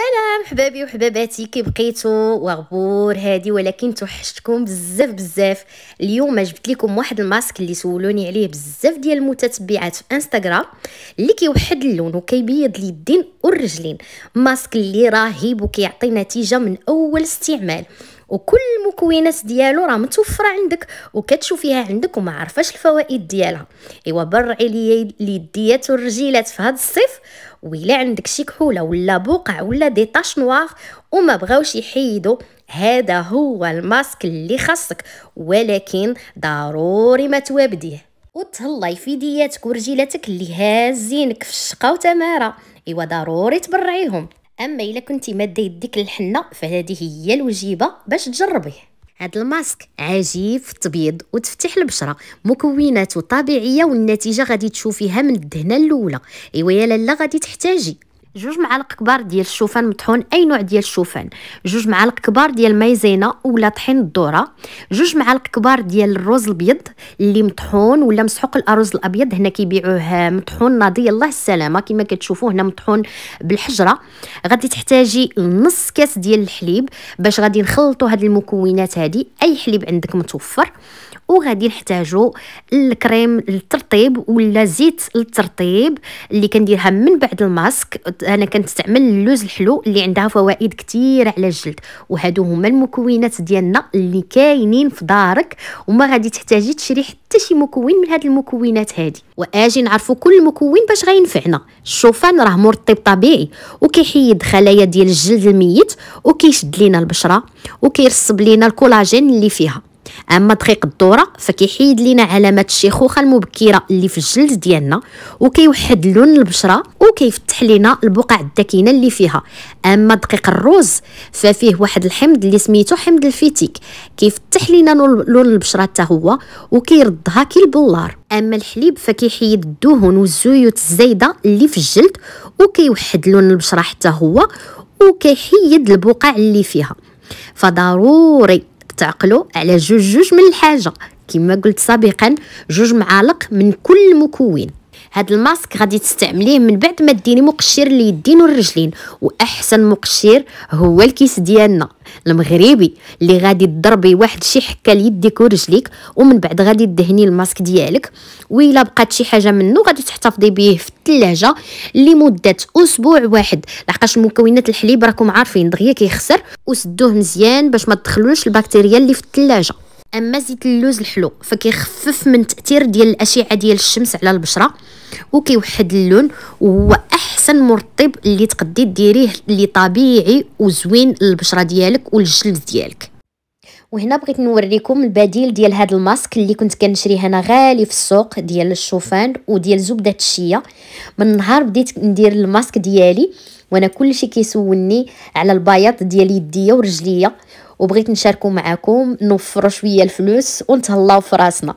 سلام حبابي وحباباتي كي بقيتو وغبور هادي ولكن توحشتكم بزاف بزاف اليوم جبت لكم واحد الماسك اللي سولوني عليه بزاف ديال المتتبعات في انستغرام اللي كيوحد اللون وكيبيض اليدين والرجلين ماسك اللي رهيب وكيعطي نتيجه من اول استعمال وكل المكونات ديالو راه متوفره عندك وكتشوفيها عندك وما عارفاش الفوائد ديالها ايوا برعي لي اليديات والرجيلات في هذا الصيف ويلا عندك شي كحوله ولا بقع ولا دي طاش نوار وما بغاوش يحيدوا هذا هو الماسك اللي خاصك ولكن ضروري ما توابديه وتهلاي في دياتك ورجيلاتك اللي هازينك في الشقه وتماره ايوا ضروري تبرعيهم اما الا كنتي ماده يديك الحنة فهذه هي الوجيبه باش تجربيه هاد الماسك عجيب في التبيض وتفتح البشره مكوناته طبيعيه والنتيجه غادي تشوفيها من الدهنه الاولى ايوا يا لالا غادي تحتاجي جوج معالق كبار ديال الشوفان مطحون اي نوع ديال الشوفان جوج معالق كبار ديال ماي ولا طحين الذره جوج معالق كبار ديال الرز الابيض اللي مطحون ولا مسحوق الارز الابيض هنا كيبيعوه مطحون ناضي الله السلامه كما كتشوفوا هنا مطحون بالحجره غادي تحتاجي نص كاس ديال الحليب باش غادي نخلطوا هاد المكونات هادي اي حليب عندك متوفر وغادي نحتاجو الكريم للترطيب ولا زيت للترطيب اللي كنديرها من بعد الماسك انا كنستعمل اللوز الحلو اللي عندها فوائد كثيرة على الجلد وهادو هما المكونات ديالنا اللي كاينين في دارك وما غادي تحتاجي تشري حتى شي مكون من هاد المكونات هادي واجي نعرفو كل مكون باش غينفعنا الشوفان راه مرطب طبيعي وكيحيد خلايا ديال الجلد الميت وكيشد لينا البشره وكيرسب لينا الكولاجين اللي فيها اما دقيق الدوره فكيحيد لينا علامات الشيخوخه المبكره اللي في الجلد ديالنا وكيوحد لون البشره وكيفتح لينا البقع الداكنه اللي فيها اما دقيق الروز ففيه واحد الحمض اللي سميتو حمض الفيتيك كيفتح لينا لون البشره حتى هو وكيردها كي البلار اما الحليب فكيحيد الدهون والزيوت الزايده اللي في الجلد وكيوحد لون البشره حتى هو وكيحيد البقع اللي فيها فضروري تعقلوا على جوج جوج من الحاجه كما قلت سابقا جوج معالق من كل مكون هاد الماسك غادي تستعمليه من بعد ما ديني مقشر لليدين والرجلين واحسن مقشر هو الكيس ديالنا المغربي اللي غادي تضربي واحد شي حكه ليديك ورجليك ومن بعد غادي دهني الماسك ديالك ويلا بقات شي حاجه منه غادي تحتفظي به في الثلاجه لمده اسبوع واحد لحقاش مكونات الحليب راكم عارفين دغيا كيخسر وسدوه مزيان باش ما تدخلوش البكتيريا اللي في الثلاجه اما زيت اللوز الحلو فكيخفف من تاثير ديال الاشعه ديال الشمس على البشره وكيوحد اللون وهو احسن مرطب اللي تقدي ديريه اللي طبيعي وزوين للبشره ديالك والجلد ديالك وهنا بغيت نوريكم البديل ديال هذا الماسك اللي كنت كنشريه انا غالي في السوق ديال الشوفان وديال زبده الشيا من نهار بديت ندير الماسك ديالي وانا كلشي كيسولني على البياض ديال يديا ورجليا وبغيت نشاركو معاكم نوفروا شويه الفلوس ونتهلاو في راسنا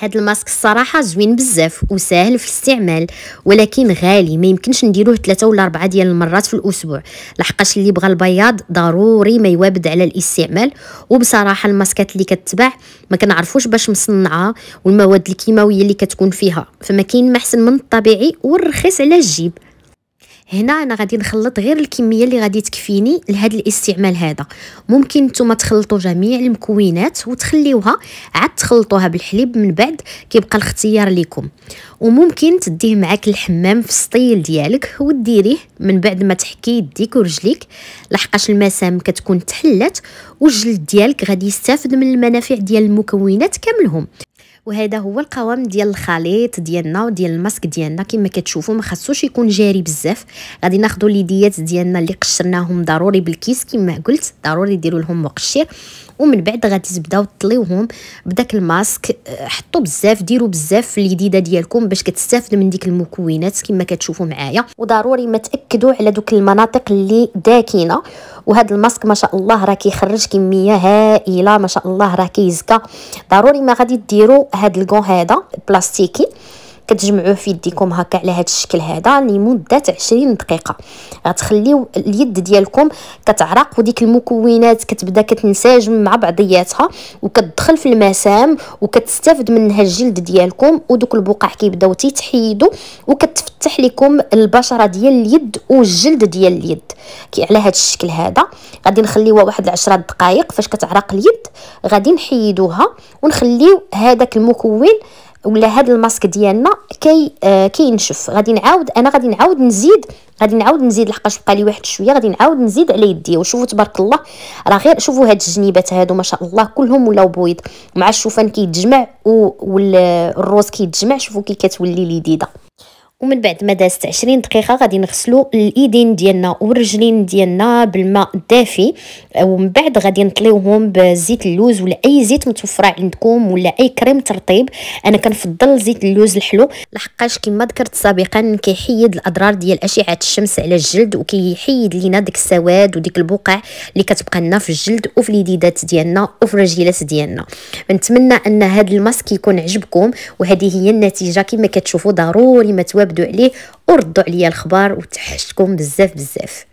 هاد الماسك الصراحه زوين بزاف وسهل في الاستعمال ولكن غالي ما يمكنش نديروه ثلاثة ولا أربعة ديال المرات في الاسبوع لحقاش اللي بغى البياض ضروري ما يوابد على الاستعمال وبصراحه الماسكات اللي كتباع ما كنعرفوش باش مصنعه والمواد الكيماويه اللي كتكون فيها فما كاين ما احسن من الطبيعي والرخيص على الجيب هنا انا غادي نخلط غير الكميه اللي غادي تكفيني لهذا الاستعمال هذا ممكن نتوما تخلطوا جميع المكونات وتخليوها عاد تخلطوها بالحليب من بعد كيبقى الاختيار لكم وممكن تديه معاك الحمام في السطيل ديالك وديريه من بعد ما تحكي يديك ورجليك لحقاش المسام كتكون تحلت والجلد ديالك غادي يستافد من المنافع ديال المكونات كاملهم وهذا هو القوام ديال الخليط ديالنا وديال الماسك ديالنا كما كتشوفوا ما خصوش يكون جاري بزاف غادي ناخذوا ليديات ديالنا اللي قشرناهم ضروري بالكيس كما قلت ضروري ديروا لهم مقشر ومن بعد غادي تبداو تطليوهم بداك الماسك آه، حطوا بزاف ديروا بزاف في اليديده ديالكم باش كتستافد من ديك المكونات كما كتشوفوا معايا وضروري ما تاكدوا على دوك المناطق اللي داكنه وهذا الماسك ما شاء الله راه كيخرج كميه هائله ما شاء الله راه كيزكى ضروري ما غادي ديروا هذا الكون هذا بلاستيكي كتجمعوه في يديكم هكا على هذا الشكل هذا لمده 20 دقيقه غتخليو اليد ديالكم كتعرق وديك المكونات كتبدا كتنسجم مع بعضياتها وكتدخل في المسام وكتستافد منها الجلد ديالكم ودوك البقع كيبداو تيتحيدوا وكتفتح لكم البشره ديال اليد والجلد ديال اليد كي على هذا الشكل هذا غادي نخليوها واحد 10 دقائق فاش كتعرق اليد غادي نحيدوها ونخليو هذاك المكون ولا هاد الماسك ديالنا كي آه كينشف غادي نعاود انا غادي نعاود نزيد غادي نعاود نزيد لحقاش بقى لي واحد شويه غادي نعاود نزيد على يديا وشوفوا تبارك الله راه غير شوفوا هاد الجنيبات هادو ما شاء الله كلهم ولاو بويض مع الشوفان كيتجمع والروز كيتجمع شوفوا كي كتولي لذيذه ومن بعد ما دازت 20 دقيقه غادي نغسلو الايدين ديالنا والرجلين ديالنا بالماء الدافي آه، ومن بعد غادي نطليوهم بزيت اللوز ولا اي زيت متوفر عندكم ولا اي كريم ترطيب انا كنفضل زيت اللوز الحلو لحقاش كما ذكرت سابقا كيحيد الاضرار ديال اشعه الشمس على الجلد وكيحيد لينا داك السواد وديك البقع اللي كتبقى لنا في الجلد وفي اليديدات ديالنا وفي الرجيلات ديالنا نتمنى ان هذا الماسك يكون عجبكم وهذه هي النتيجه كما كتشوفوا ضروري ما تواكدوا عليه وردوا عليا الخبر وتحشتكم بزاف بزاف